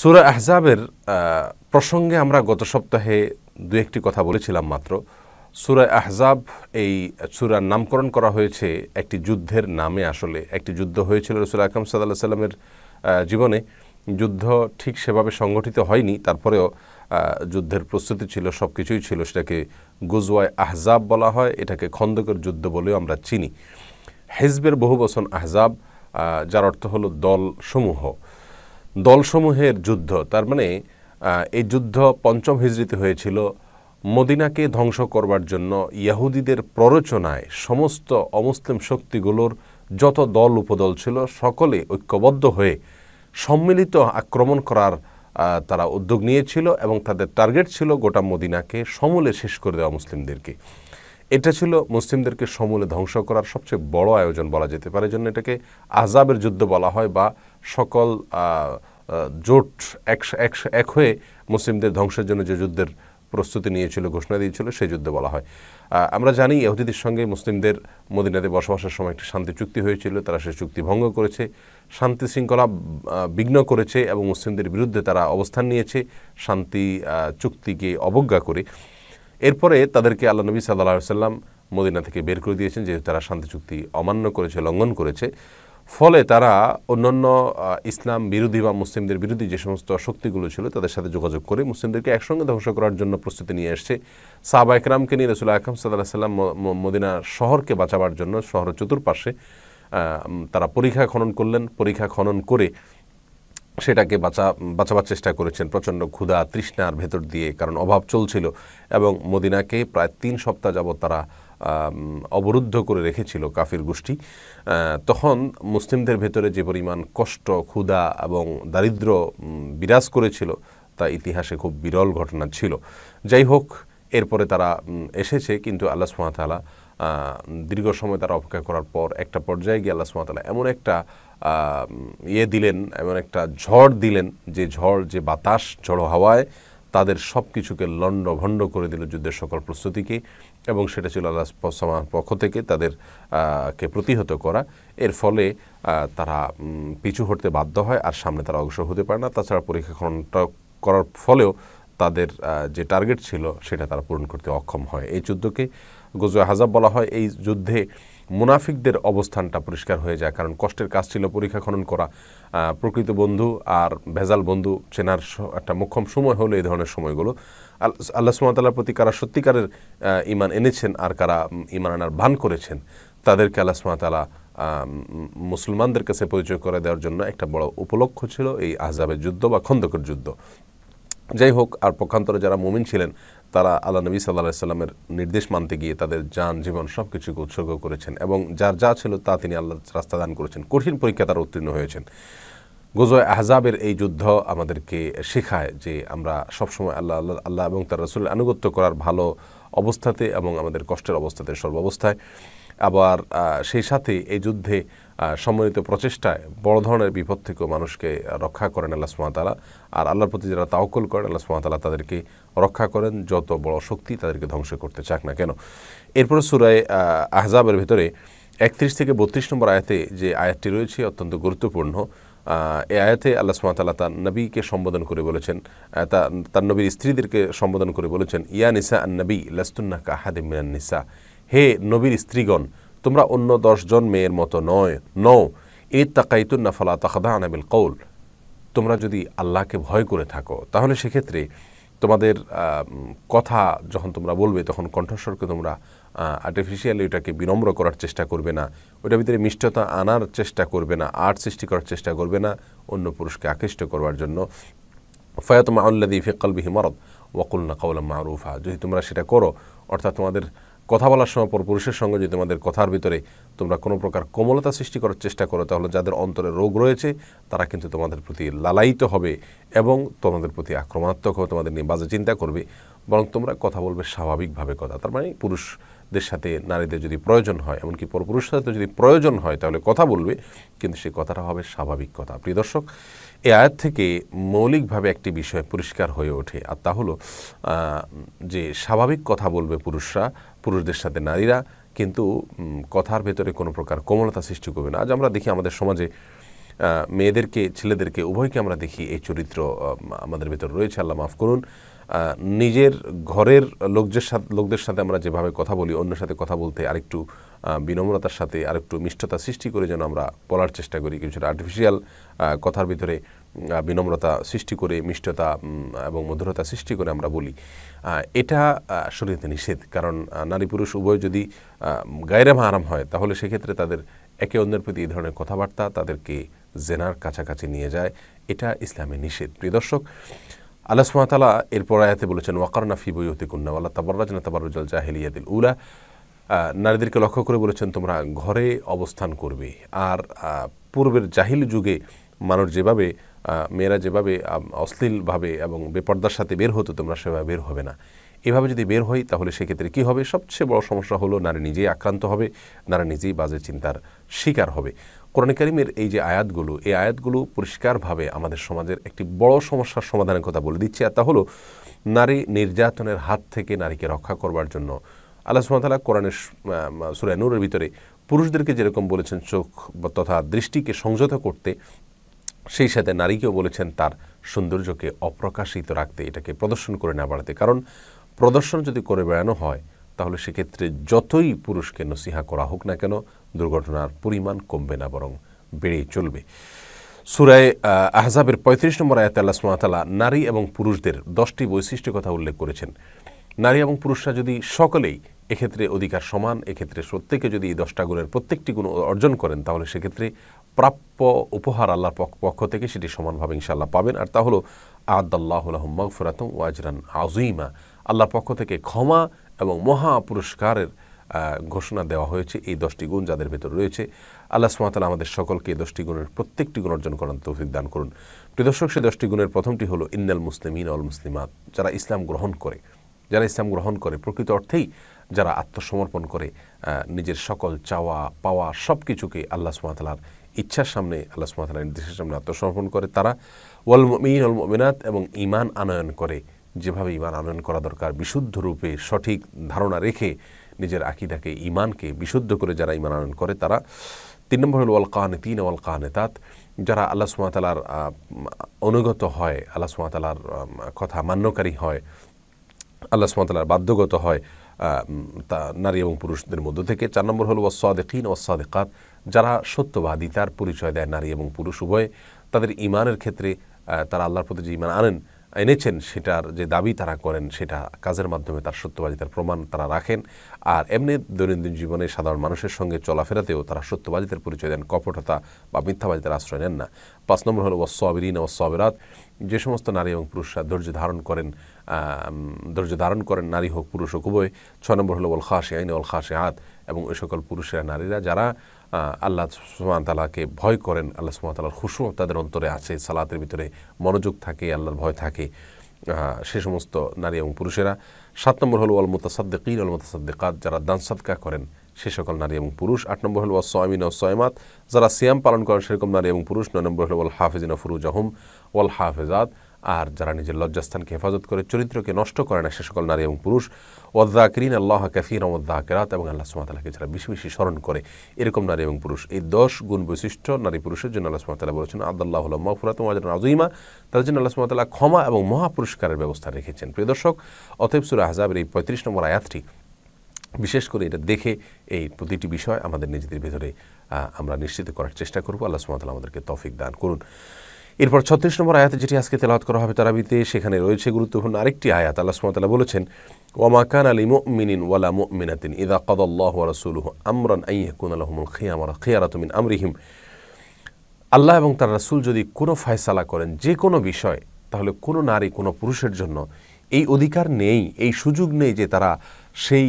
সুরা আহজাবের প্রসঙ্গে আমরা গত সপ্তাহে দু একটি কথা বলেছিলাম মাত্র সুরা আহজাব এই সুরার নামকরণ করা হয়েছে একটি যুদ্ধের নামে আসলে একটি যুদ্ধ হয়েছিল রসুল আকরম সাদাল্লাহ সাল্লামের জীবনে যুদ্ধ ঠিক সেভাবে সংগঠিত হয়নি তারপরেও যুদ্ধের প্রস্তুতি ছিল সব কিছুই ছিল সেটাকে গুজওয়ায় আহজাব বলা হয় এটাকে খন্দকের যুদ্ধ বলেও আমরা চিনি হেজবের বহু বচন আহজাব যার অর্থ হলো দলসমূহ সমূহ দলসমূহের যুদ্ধ তার মানে এই যুদ্ধ পঞ্চম হিজড়িতে হয়েছিল মদিনাকে ধ্বংস করবার জন্য ইয়াহুদিদের প্ররোচনায় সমস্ত অমুসলিম শক্তিগুলোর যত দল উপদল ছিল সকলে ঐক্যবদ্ধ হয়ে সম্মিলিত আক্রমণ করার তারা উদ্যোগ নিয়েছিল এবং তাদের টার্গেট ছিল গোটা মদিনাকে সমূলে শেষ করে দেওয়া মুসলিমদেরকে এটা ছিল মুসলিমদেরকে সমূলে ধ্বংস করার সবচেয়ে বড় আয়োজন বলা যেতে পারে জন্য এটাকে আজাবের যুদ্ধ বলা হয় বা সকল জোট এক হয়ে মুসলিমদের ধ্বংসের জন্য যে যুদ্ধের প্রস্তুতি নিয়েছিল ঘোষণা দিয়েছিল সেই যুদ্ধে বলা হয় আমরা জানি ইহুদিদের সঙ্গে মুসলিমদের মদিনাতে বসবাসের সময় একটি শান্তি চুক্তি হয়েছিল তারা সেই চুক্তি ভঙ্গ করেছে শান্তি শৃঙ্খলা বিঘ্ন করেছে এবং মুসলিমদের বিরুদ্ধে তারা অবস্থান নিয়েছে শান্তি চুক্তিকে অবজ্ঞা করে এরপরে তাদেরকে আল্লাহ নবী সাল্লাহ সাল্লাম মদিনা থেকে বের করে দিয়েছেন যেহেতু তারা শান্তি চুক্তি অমান্য করেছে লঙ্ঘন করেছে ফলে তারা অন্যান্য ইসলাম বিরোধী বা মুসলিমদের বিরোধী যে সমস্ত শক্তিগুলো ছিল তাদের সাথে যোগাযোগ করে মুসলিমদেরকে একসঙ্গে ধ্বংস করার জন্য প্রস্তুতি নিয়ে এসছে সাহবা একরামকে নিয়ে রসুল আকরম সাল্লাহ সাল্লাম মদিনা শহরকে বাঁচাবার জন্য শহরের চতুর্পাশে তারা পরীক্ষা খনন করলেন পরীক্ষা খনন করে সেটাকে বাঁচা বাঁচাবার চেষ্টা করেছেন প্রচণ্ড ক্ষুধা তৃষ্ণার ভেতর দিয়ে কারণ অভাব চলছিল এবং মদিনাকে প্রায় তিন সপ্তাহ যাবৎ তারা অবরুদ্ধ করে রেখেছিল কাফির গোষ্ঠী তখন মুসলিমদের ভেতরে যে পরিমাণ কষ্ট ক্ষুধা এবং দারিদ্র বিরাজ করেছিল তা ইতিহাসে খুব বিরল ঘটনা ছিল যাই হোক এরপরে তারা এসেছে কিন্তু আল্লাহ সুমাতালা দীর্ঘ সময় তারা অপেক্ষা করার পর একটা পর্যায়ে গিয়ে আল্লাহ সুমাতালা এমন একটা ইয়ে দিলেন এমন একটা ঝড় দিলেন যে ঝড় যে বাতাস ঝড়ো হাওয়ায় তাদের সব কিছুকে লণ্ডভণ্ড করে দিল যুদ্ধের সকল প্রস্তুতিকে এবং সেটা ছিল আল্লাহ পক্ষ থেকে তাদের কে প্রতিহত করা এর ফলে তারা পিছু হটতে বাধ্য হয় আর সামনে তারা অগ্রসর হতে পারে না তাছাড়া পরীক্ষা খননটা করার ফলেও তাদের যে টার্গেট ছিল সেটা তারা পূরণ করতে অক্ষম হয় এই যুদ্ধকে গজুয়া হাজাব বলা হয় এই যুদ্ধে মুনাফিকদের অবস্থানটা পরিষ্কার হয়ে যায় কারণ কষ্টের কাজ ছিল পরীক্ষা খনন করা প্রকৃত বন্ধু আর ভেজাল বন্ধু চেনার একটা মোক্ষম সময় হলো এই ধরনের সময়গুলো আল্লাহ সুমতাল্লার প্রতি কারা সত্যিকারের ইমান এনেছেন আর কারা ইমান আনার ভান করেছেন তাদেরকে আল্লাহ সুমাতালা মুসলমানদের কাছে পরিচয় করে দেওয়ার জন্য একটা বড় উপলক্ষ ছিল এই আহজাবের যুদ্ধ বা খন্দকের যুদ্ধ যাই হোক আর পক্ষান্তরে যারা মুমিন ছিলেন তারা আল্লাহ নবী সাল্লা সাল্লামের নির্দেশ মানতে গিয়ে তাদের যান জীবন সব কিছুকে উৎসর্গ করেছেন এবং যার যা ছিল তা তিনি আল্লাহ রাস্তা দান করেছেন কঠিন পরীক্ষা তারা উত্তীর্ণ হয়েছেন গোজয় আহজাবের এই যুদ্ধ আমাদেরকে শেখায় যে আমরা সবসময় আল্লাহ আল্লাহ আল্লাহ এবং তার রসুলের আনুগত্য করার ভালো অবস্থাতে এবং আমাদের কষ্টের অবস্থাতে সর্বাবস্থায় আবার সেই সাথে এই যুদ্ধে সম্মিলিত প্রচেষ্টায় বড় ধরনের বিপদ থেকেও মানুষকে রক্ষা করেন আল্লাহ সুমাতালা আর আল্লাহর প্রতি যারা তাওকল করেন আল্লাহ সুমাতালা তাদেরকে রক্ষা করেন যত বড় শক্তি তাদেরকে ধ্বংস করতে চাক না কেন এরপর সুরায় আহজাবের ভেতরে একত্রিশ থেকে বত্রিশ নম্বর আয়াতে যে আয়াতটি রয়েছে অত্যন্ত গুরুত্বপূর্ণ এ আয়াতে আল্লাহ সুমাতালা তার নবীকে সম্বোধন করে বলেছেন তা তার নবীর স্ত্রীদেরকে সম্বোধন করে বলেছেন ইয়া নিসা আন্নবী নবী লাস্তুন্না কাহাদে মিনান নিসা হে নবীর স্ত্রীগণ তোমরা অন্য দশজন মেয়ের মতো নয় নও এর তাকাইতুন্না ফলা তাকদা আনাবিল কৌল তোমরা যদি আল্লাহকে ভয় করে থাকো তাহলে সেক্ষেত্রে তোমাদের কথা যখন তোমরা বলবে তখন কণ্ঠস্বরকে তোমরা আর্টিফিশিয়ালি ওইটাকে বিনম্র করার চেষ্টা করবে না ওইটার ভিতরে মিষ্টতা আনার চেষ্টা করবে না আর্ট সৃষ্টি করার চেষ্টা করবে না অন্য পুরুষকে আকৃষ্ট করবার জন্য ফয়াত মাউল্লাদি ফিকল বিহি মরদ ওয়াকুল্না কাউলা মারুফা যদি তোমরা সেটা করো অর্থাৎ তোমাদের কথা বলার সময় পর পুরুষের সঙ্গে যদি তোমাদের কথার ভিতরে তোমরা কোনো প্রকার কোমলতা সৃষ্টি করার চেষ্টা করো তাহলে যাদের অন্তরে রোগ রয়েছে তারা কিন্তু তোমাদের প্রতি লালায়িত হবে এবং তোমাদের প্রতি আক্রমণাত্মক হবে তোমাদের নিয়ে বাজে চিন্তা করবে বরং তোমরা কথা বলবে স্বাভাবিকভাবে কথা তার মানে পুরুষদের সাথে নারীদের যদি প্রয়োজন হয় এমনকি পরপুরুষের সাথে যদি প্রয়োজন হয় তাহলে কথা বলবে কিন্তু সেই কথাটা হবে স্বাভাবিক কথা প্রিয় দর্শক এ আয়াত থেকে মৌলিকভাবে একটি বিষয় পরিষ্কার হয়ে ওঠে আর তা হলো যে স্বাভাবিক কথা বলবে পুরুষরা পুরুষদের সাথে নারীরা কিন্তু কথার ভেতরে কোনো প্রকার কোমলতা সৃষ্টি করবে না আজ আমরা দেখি আমাদের সমাজে মেয়েদেরকে ছেলেদেরকে উভয়কে আমরা দেখি এই চরিত্র আমাদের ভেতর রয়েছে আল্লাহ মাফ করুন নিজের ঘরের লোকদের সাথে লোকদের সাথে আমরা যেভাবে কথা বলি অন্যের সাথে কথা বলতে আরেকটু বিনম্রতার সাথে আরেকটু মিষ্টতা সৃষ্টি করে যেন আমরা বলার চেষ্টা করি কিছুটা আর্টিফিশিয়াল কথার ভিতরে বিনম্রতা সৃষ্টি করে মিষ্টতা এবং মধুরতা সৃষ্টি করে আমরা বলি এটা শরীরতে নিষেধ কারণ নারী পুরুষ উভয় যদি গায়রে মারাম হয় তাহলে সেক্ষেত্রে তাদের একে অন্যের প্রতি এই ধরনের কথাবার্তা তাদেরকে জেনার কাছাকাছি নিয়ে যায় এটা ইসলামের নিষেধ প্রিয় দর্শক আল্লাহ সুমাতালা এরপর আয়াতে বলেছেন ওয়াকারনা ফি বইয়তে কুন্না আল্লাহ তাবরাজ না তাবরুজাল জাহিলিয়াদিল উলা নারীদেরকে লক্ষ্য করে বলেছেন তোমরা ঘরে অবস্থান করবে আর পূর্বের জাহিল যুগে মানুষ যেভাবে মেয়েরা যেভাবে অশ্লীলভাবে এবং বেপর্দার সাথে বের হতো তোমরা সেভাবে বের হবে না এভাবে যদি বের হই তাহলে সেক্ষেত্রে কী হবে সবচেয়ে বড় সমস্যা হলো নারী নিজেই আক্রান্ত হবে নারী নিজেই বাজে চিন্তার শিকার হবে কোরআন করিমের এই যে আয়াতগুলো এই আয়াতগুলো পরিষ্কারভাবে আমাদের সমাজের একটি বড় সমস্যার সমাধানের কথা বলে দিচ্ছে আর তা হলো নারী নির্যাতনের হাত থেকে নারীকে রক্ষা করবার জন্য আল্লাহ সুমতালা কোরআনের নূরের ভিতরে পুরুষদেরকে যেরকম বলেছেন চোখ তথা দৃষ্টিকে সংযত করতে সেই সাথে নারীকেও বলেছেন তার সৌন্দর্যকে অপ্রকাশিত রাখতে এটাকে প্রদর্শন করে না বাড়াতে কারণ প্রদর্শন যদি করে বেড়ানো হয় তাহলে সেক্ষেত্রে যতই পুরুষকে নসিহা করা হোক না কেন দুর্ঘটনার পরিমাণ কমবে না বরং বেড়েই চলবে সুরায় আহজাবের পঁয়ত্রিশ নম্বর আয়াত আল্লাহ সুমাতালা নারী এবং পুরুষদের দশটি বৈশিষ্ট্য কথা উল্লেখ করেছেন নারী এবং পুরুষরা যদি সকলেই এক্ষেত্রে অধিকার সমান এক্ষেত্রে প্রত্যেকে যদি এই দশটা গুণের প্রত্যেকটি গুণ অর্জন করেন তাহলে সেক্ষেত্রে প্রাপ্য উপহার আল্লাহর পক্ষ থেকে সেটি সমানভাবে ইনশাল্লাহ পাবেন আর তা হলো আদাল্লাহুল্লাহম্মা ফুরাতম ওয়াজরান আজইমা আল্লাহর পক্ষ থেকে ক্ষমা এবং মহা পুরস্কারের ঘোষণা দেওয়া হয়েছে এই দশটি গুণ যাদের ভেতর রয়েছে আল্লাহ সুমাতালা আমাদের সকলকে এই দশটি গুণের প্রত্যেকটি গুণ অর্জন করার তৌফিক দান করুন প্রিয় দর্শক সে দশটি গুণের প্রথমটি হলো ইন্নাল মুসলিমিন অল মুসলিমাত যারা ইসলাম গ্রহণ করে যারা ইসলাম গ্রহণ করে প্রকৃত অর্থেই যারা আত্মসমর্পণ করে নিজের সকল চাওয়া পাওয়া সব কিছুকে আল্লাহ সুমাতালার ইচ্ছার সামনে আল্লাহ সুমাতালার নির্দেশের সামনে আত্মসমর্পণ করে তারা ওয়াল মিন অল মিনাত এবং ইমান আনয়ন করে যেভাবে ইমান আনয়ন করা দরকার বিশুদ্ধ রূপে সঠিক ধারণা রেখে নিজের আকিদাকে ইমানকে বিশুদ্ধ করে যারা ইমান আনয়ন করে তারা তিন নম্বর হল ওয়াল কাহানে তিন ওয়াল কাহানে তাত যারা আল্লাহ সুমাতালার অনুগত হয় আল্লাহ সুমাতালার কথা মান্যকারী হয় আল্লাহ সুমাতালার বাধ্যগত হয় তা নারী এবং পুরুষদের মধ্য থেকে চার নম্বর হল ওয়াসাদেকিন ওয়াসাদেকাত যারা সত্যবাদী তার পরিচয় দেয় নারী এবং পুরুষ উভয়ে তাদের ইমানের ক্ষেত্রে তারা আল্লাহর প্রতি যে ইমান আনেন এনেছেন সেটার যে দাবি তারা করেন সেটা কাজের মাধ্যমে তার সত্যবাদিতার প্রমাণ তারা রাখেন আর এমনি দৈনন্দিন জীবনে সাধারণ মানুষের সঙ্গে চলাফেরাতেও তারা সত্যবাদিতার পরিচয় দেন কপটতা বা মিথ্যাবাদিতার আশ্রয় নেন না পাঁচ নম্বর হল ওয়াসবিরিন ওয়াসবিরাত যে সমস্ত নারী এবং পুরুষরা ধৈর্য ধারণ করেন ধৈর্য ধারণ করেন নারী হোক পুরুষ হোক উভয় ছ নম্বর হলো ওল খাসে আইন ওল খাসে হাত এবং ওই সকল পুরুষেরা নারীরা যারা আল্লাহ সুমান তালাকে ভয় করেন আল্লাহ সুমান তালার খুশু তাদের অন্তরে আছে সালাতের ভিতরে মনোযোগ থাকে আল্লাহর ভয় থাকে সে সমস্ত নারী এবং পুরুষেরা সাত নম্বর হলো অল মোতাসাদ্দেকিন অল মোতাসাদ্দেকাত যারা দান সাদকা করেন সে সকল নারী এবং পুরুষ আট নম্বর হল ওয়াসমিন সয়মাত যারা সিয়াম পালন করেন সেরকম নারী এবং পুরুষ নয় নম্বর হল ওয়াল ফুরুজ আহম ওয়াল হাফেজাত আর যারা নিজের লজ্জাস্থানকে হেফাজত করে চরিত্রকে নষ্ট করে না সে সকল নারী এবং পুরুষ ওয়াদ্দাকিরিন আল্লাহ ওদ্দা কেরাত এবং আল্লাহ সুমাতালাকে যারা বেশি বেশি স্মরণ করে এরকম নারী এবং পুরুষ এই দশ গুণ বৈশিষ্ট্য নারী পুরুষের জন্য আল্লাহ সুমাতালা বলেছেন আদাল্লাহ হল মাজরান আজিমা তাদের জন্য আল্লাহ সুমাতালা ক্ষমা এবং মহাপুরস্কারের ব্যবস্থা রেখেছেন প্রিয় দর্শক অথেবসুর আহজাবের এই পঁয়ত্রিশ নম্বর আয়াতটি বিশেষ করে এটা দেখে এই প্রতিটি বিষয় আমাদের নিজেদের ভেতরে আমরা নিশ্চিত করার চেষ্টা করব আল্লাহ সুমাতালা আমাদেরকে তফিক দান করুন এরপর ছত্রিশ নম্বর আয়াতে যেটি আজকে তেলাওয়াত করা হবে তারাবিতে সেখানে রয়েছে গুরুত্বপূর্ণ আরেকটি আয়াত আল্লাহ সুমতলা বলেছেন ওমা কান আলী মিনিন ওয়ালা মিনাতিন ইদা কদল্লাহ রসুলহ আমরান আইয়াকুন আলহমুল খেয়ামর খেয়ারাতমিন আমরিহিম আল্লাহ এবং তার রাসুল যদি কোনো ফয়সালা করেন যে কোনো বিষয় তাহলে কোনো নারী কোনো পুরুষের জন্য এই অধিকার নেই এই সুযোগ নেই যে তারা সেই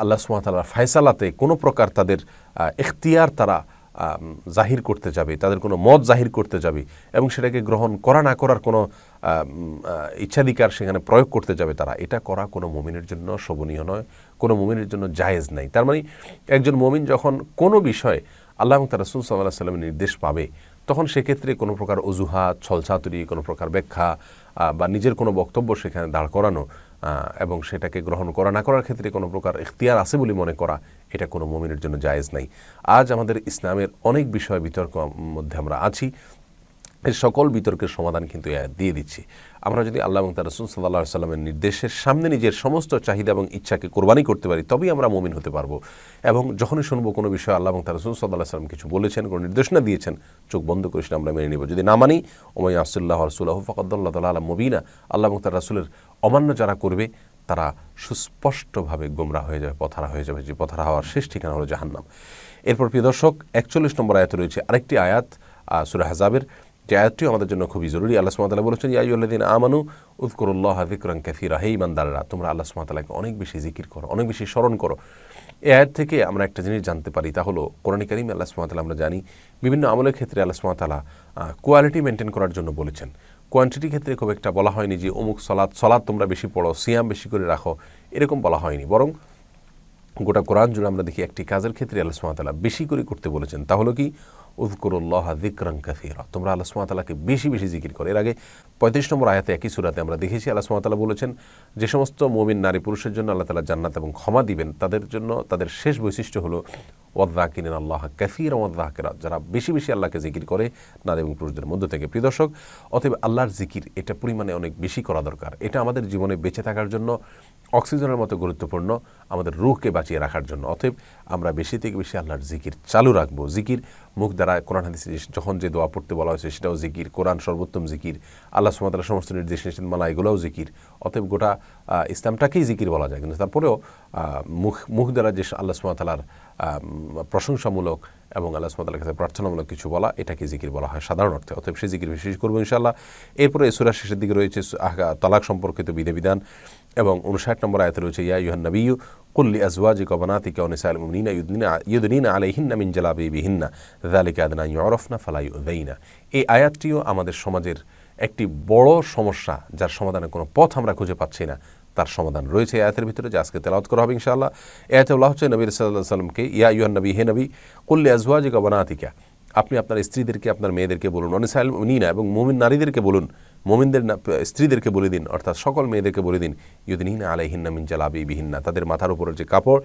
আল্লাহ সুমাতালার ফয়সালাতে কোনো প্রকার তাদের এখতিয়ার তারা জাহির করতে যাবে তাদের কোনো মত জাহির করতে যাবে এবং সেটাকে গ্রহণ করা না করার কোনো ইচ্ছাধিকার সেখানে প্রয়োগ করতে যাবে তারা এটা করা কোনো মুমিনের জন্য শোভনীয় নয় কোনো মুমিনের জন্য জায়েজ নাই তার মানে একজন মুমিন যখন কোনো বিষয়ে আল্লাহ এবং তার রসুল সাল্লাহ সাল্লামের নির্দেশ পাবে তখন সেক্ষেত্রে কোনো প্রকার অজুহাত ছলছাতুরি কোনো প্রকার ব্যাখ্যা বা নিজের কোনো বক্তব্য সেখানে দাঁড় করানো এবং সেটাকে গ্রহণ করা না করার ক্ষেত্রে কোনো প্রকার ইখতিয়ার আছে বলে মনে করা এটা কোনো মমিনের জন্য জায়েজ নাই আজ আমাদের ইসলামের অনেক বিষয় বিতর্ক মধ্যে আমরা আছি সকল বিতর্কের সমাধান কিন্তু দিয়ে দিচ্ছি আমরা যদি আল্লাহ এবং তার রসুল সাল্লাহ সাল্লামের নির্দেশের সামনে নিজের সমস্ত চাহিদা এবং ইচ্ছাকে কোরবানি করতে পারি তবেই আমরা মমিন হতে পারবো এবং যখনই শুনবো কোনো বিষয়ে আল্লাহ এবং তার রসুল সাল্লাহ সাল্লাম কিছু বলেছেন কোনো নির্দেশনা দিয়েছেন চোখ বন্ধ করে সেটা আমরা মেনে নেব যদি না মানি ওমাই আসুল্লাহ রসুল্লাহ ফকদ্দাল্লাহ তাল আলম মবিনা আল্লাহ এবং তার রাসুলের অমান্য যারা করবে তারা সুস্পষ্টভাবে গোমরা হয়ে যাবে পথারা হয়ে যাবে যে পথারা হওয়ার শেষ ঠিকানা হলো জাহান্নাম এরপর প্রিয় দর্শক একচল্লিশ নম্বর আয়াত রয়েছে আরেকটি আয়াত সুরাহ হাজাবের যে আয়াতটিও আমাদের জন্য খুবই জরুরি আল্লাহ সুমাতালা বলেছেন ইয়াইউল্লাদিন আমানু উৎকরুল্লাহ হাদিকরান ক্যাফিরা হে ইমানদাররা তোমরা আল্লাহ সুমাতালাকে অনেক বেশি জিকির করো অনেক বেশি স্মরণ করো এ আয়াত থেকে আমরা একটা জিনিস জানতে পারি তা হলো কোরআনিকারিম আল্লাহ সুমাতালা আমরা জানি বিভিন্ন আমলের ক্ষেত্রে আল্লাহ সুমাতালা কোয়ালিটি মেনটেন করার জন্য বলেছেন কোয়ান্টিটির ক্ষেত্রে খুব একটা বলা হয়নি যে অমুক সলাদ সলাদ তোমরা বেশি পড়ো সিয়াম বেশি করে রাখো এরকম বলা হয়নি বরং গোটা কোরআন জুড়ে আমরা দেখি একটি কাজের ক্ষেত্রে আল্লাহ সুমাতালা বেশি করে করতে বলেছেন তাহলে কি উদকুরুল্লাহ দিকরং কাসিরা তোমরা আল্লাহ সুমাতালাকে বেশি বেশি জিকির করো এর আগে পঁয়ত্রিশ নম্বর আয়াতে একই সুরাতে আমরা দেখেছি আল্লাহ তালা বলেছেন যে সমস্ত মমিন নারী পুরুষের জন্য আল্লাহ তালা জান্নাত এবং ক্ষমা দিবেন তাদের জন্য তাদের শেষ বৈশিষ্ট্য হলো ওয়াদ্দাকিন আল্লাহ ওয়াদা কেরা যারা বেশি বেশি আল্লাহকে জিকির করে নারী এবং পুরুষদের মধ্যে থেকে প্রিয় দর্শক অতএব আল্লাহর জিকির এটা পরিমাণে অনেক বেশি করা দরকার এটা আমাদের জীবনে বেঁচে থাকার জন্য অক্সিজেনের মতো গুরুত্বপূর্ণ আমাদের রুখকে বাঁচিয়ে রাখার জন্য অতএব আমরা বেশি থেকে বেশি আল্লাহর জিকির চালু রাখবো জিকির মুখ দ্বারা কোরআন হাদিস যখন যে দোয়া পড়তে বলা হয়েছে সেটাও জিকির কোরআন সর্বোত্তম জিকির আল্লাহ সুমাতার সমস্ত নির্দেশ মালা এগুলোও জিকির অতএব গোটা ইসলামটাকেই জিকির বলা যায় কিন্তু তারপরেও মুখ মুখ দ্বারা যে আল্লাহ সুমাতালার প্রশংসামূলক এবং আল্লাহ সুমতাল্লাহ কাছে প্রার্থনামূলক কিছু বলা এটাকে জিকির বলা হয় সাধারণ অর্থে অতএব সে জিকির বিশেষ করবো ইনশাল্লাহ এরপরে সুরা শেষের দিকে রয়েছে তালাক সম্পর্কিত বিধিবিধান এবং উনষাট নম্বর আয়াত রয়েছে ইয়া ইউহান নবীয় কুল্লি আজওয়াজি কবনাতি কনিসাল মুমিনিনা ইউদিনা ইউদিনা আলাইহিন্না মিন জালাবিবিহিন্না যালিকা আদনা ইউরফনা ফালাই ইউদাইনা এই আয়াতটিও আমাদের সমাজের একটি বড় সমস্যা যার সমাধানের কোনো পথ আমরা খুঁজে পাচ্ছি না তার সমাধান রয়েছে আয়াতের ভিতরে যে আজকে তেলাওত করা হবে ইনশাআল্লাহ এতে বলা হচ্ছে নবী সাল্লাহ সাল্লামকে ইয়া ইউহান নবী হে নবী কুল্লি আজওয়াজি কবনাতিকা আপনি আপনার স্ত্রীদেরকে আপনার মেয়েদেরকে বলুন অনিসাইল না এবং মোমিন নারীদেরকে বলুন মোমিনদের স্ত্রীদেরকে বলে দিন অর্থাৎ সকল মেয়েদেরকে বলে দিন ইউদিনহিনা আলাইহিন্না মিন জালাবি বিহিন্না তাদের মাথার উপরের যে কাপড়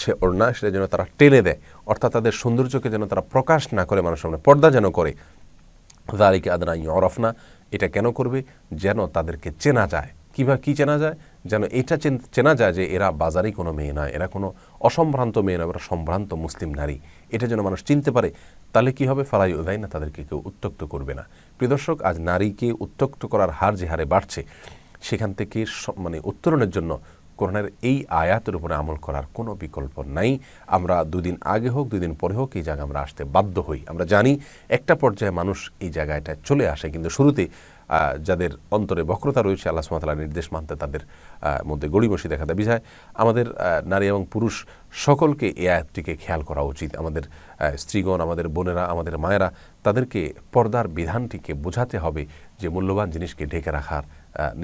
সে ওড়না সেটা যেন তারা টেনে দেয় অর্থাৎ তাদের সৌন্দর্যকে যেন তারা প্রকাশ না করে মানুষের সামনে পর্দা যেন করে দারিকে আদনা ইয়রফনা এটা কেন করবে যেন তাদেরকে চেনা যায় কীভাবে কী চেনা যায় যেন এটা চেনা যায় যে এরা বাজারেই কোনো মেয়ে নয় এরা কোনো অসম্ভ্রান্ত মেয়ে নয় এরা সম্ভ্রান্ত মুসলিম নারী এটা যেন মানুষ চিনতে পারে তাহলে কি হবে ফালাই উদায় না তাদেরকে কেউ উত্তক্ত করবে না প্রিদর্শক আজ নারীকে উত্তক্ত করার হার যে হারে বাড়ছে সেখান থেকে মানে উত্তরণের জন্য করোনার এই আয়াতের উপরে আমল করার কোনো বিকল্প নাই আমরা দুদিন আগে হোক দুদিন পরে হোক এই জায়গায় আমরা আসতে বাধ্য হই আমরা জানি একটা পর্যায়ে মানুষ এই জায়গাটায় চলে আসে কিন্তু শুরুতে যাদের অন্তরে বক্রতা রয়েছে আল্লাহ সুমাতালার নির্দেশ মানতে তাদের মধ্যে গড়িবসি দেখা দেবে যায় আমাদের নারী এবং পুরুষ সকলকে এ আয়াতটিকে খেয়াল করা উচিত আমাদের স্ত্রীগণ আমাদের বোনেরা আমাদের মায়েরা তাদেরকে পর্দার বিধানটিকে বোঝাতে হবে যে মূল্যবান জিনিসকে ঢেকে রাখার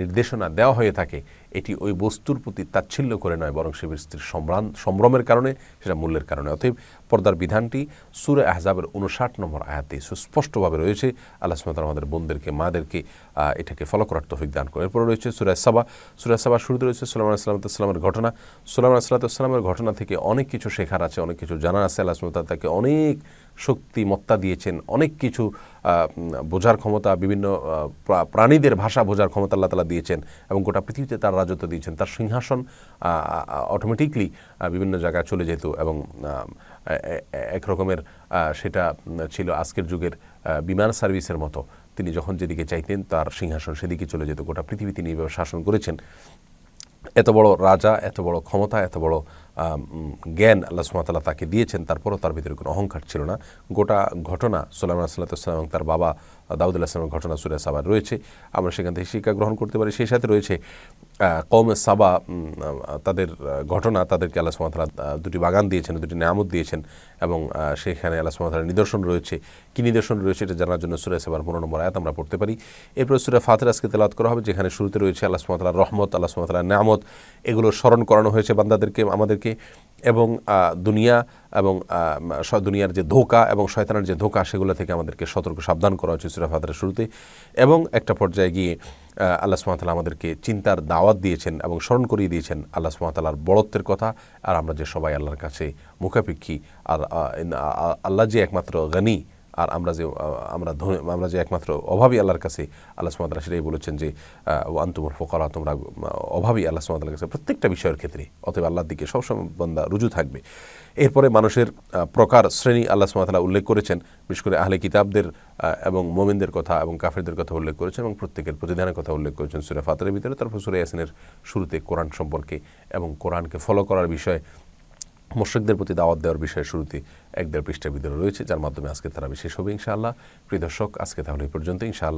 নির্দেশনা দেওয়া হয়ে থাকে এটি ওই বস্তুর প্রতি তাচ্ছিল্য করে নয় বরং সে ব্যক্তির সম্ভ্রান সম্ভ্রমের কারণে সেটা মূল্যের কারণে অতএব পর্দার বিধানটি সুরে আহজাবের উনষাট নম্বর আয়াতে সুস্পষ্টভাবে রয়েছে আল্লাহ সুমতাল আমাদের বোনদেরকে মাদেরকে এটাকে ফলো করার তফিক দান করে এরপরে রয়েছে সুরায় সাবা সুরায় সাবা শুরুতে রয়েছে সুলাম সালামতামের ঘটনা সুলাম সালাতামের ঘটনা থেকে অনেক কিছু শেখার আছে অনেক কিছু জানার আছে আল্লাহ সুমতাল তাকে অনেক শক্তিমত্তা দিয়েছেন অনেক কিছু বোঝার ক্ষমতা বিভিন্ন প্রাণীদের ভাষা বোঝার ক্ষমতা আল্লাহ তালা দিয়েছেন এবং গোটা পৃথিবীতে তার রাজত্ব দিয়েছেন তার সিংহাসন অটোমেটিকলি বিভিন্ন জায়গায় চলে যেত এবং এক রকমের সেটা ছিল আজকের যুগের বিমান সার্ভিসের মতো তিনি যখন যেদিকে চাইতেন তার সিংহাসন সেদিকে চলে যেত গোটা পৃথিবী তিনি এভাবে শাসন করেছেন এত বড় রাজা এত বড় ক্ষমতা এত বড় জ্ঞান আল্লাহ সুমাতাল্লাহ তাকে দিয়েছেন তারপরও তার ভিতরে কোনো অহংকার ছিল না গোটা ঘটনা সোলাইমান সাল্লাহাম এবং তার বাবা দাউদুল্লাহ সালামের ঘটনা সুরে সাবার রয়েছে আমরা সেখান থেকে শিক্ষা গ্রহণ করতে পারি সেই সাথে রয়েছে কম সাবা তাদের ঘটনা তাদেরকে আল্লাহ সুমাতাল্লাহ দুটি বাগান দিয়েছেন দুটি নামত দিয়েছেন এবং সেখানে আল্লাহ সুমাতাল্লাহ নিদর্শন রয়েছে কী নিদর্শন রয়েছে এটা জানার জন্য সুরে সাবার পুরো নম্বর আয়াত আমরা পড়তে পারি এরপর সুরে ফাতের আজকে তেলাত করা হবে যেখানে শুরুতে রয়েছে আল্লাহ সুমাতাল্লাহ রহমত আল্লাহ সুমাতাল্লাহ নামত এগুলো স্মরণ করানো হয়েছে বান্দাদেরকে আমাদেরকে থেকে এবং দুনিয়া এবং দুনিয়ার যে ধোকা এবং শয়তানের যে ধোকা সেগুলো থেকে আমাদেরকে সতর্ক সাবধান করা উচিত সুরা ফাদারের শুরুতে এবং একটা পর্যায়ে গিয়ে আল্লাহ সুমাতালা আমাদেরকে চিন্তার দাওয়াত দিয়েছেন এবং স্মরণ করিয়ে দিয়েছেন আল্লাহ সুমাতালার বড়ত্বের কথা আর আমরা যে সবাই আল্লাহর কাছে মুখাপেক্ষী আর আল্লাহ যে একমাত্র গানী আর আমরা যে আমরা আমরা যে একমাত্র অভাবী আল্লাহর কাছে আল্লাহ সুমাতারা সেটাই বলেছেন যে আন্তমুল ফোকার তোমরা অভাবী আল্লাহ সুমাদার কাছে প্রত্যেকটা বিষয়ের ক্ষেত্রে অতএব আল্লাহর দিকে সবসময় বন্দা রুজু থাকবে এরপরে মানুষের প্রকার শ্রেণী আল্লাহ সুমাতালা উল্লেখ করেছেন বিশেষ করে আহলে কিতাবদের এবং মোমেনদের কথা এবং কাফেরদের কথা উল্লেখ করেছেন এবং প্রত্যেকের প্রতিদানের কথা উল্লেখ করেছেন সুরে ফাতের ভিতরে তারপর সুরে ইয়াসিনের শুরুতে কোরআন সম্পর্কে এবং কোরআনকে ফলো করার বিষয়ে মোর্শেকদের প্রতি দাওয়াত দেওয়ার বিষয়ে শুরুতে এক দেড় পৃষ্ঠা বিদ্রোহ রয়েছে যার মাধ্যমে আজকে তারা বিশেষ হবে ইনশাআল্লাহ প্রিয় দর্শক আজকে তাহলে এই পর্যন্ত ইনশাআল্লাহ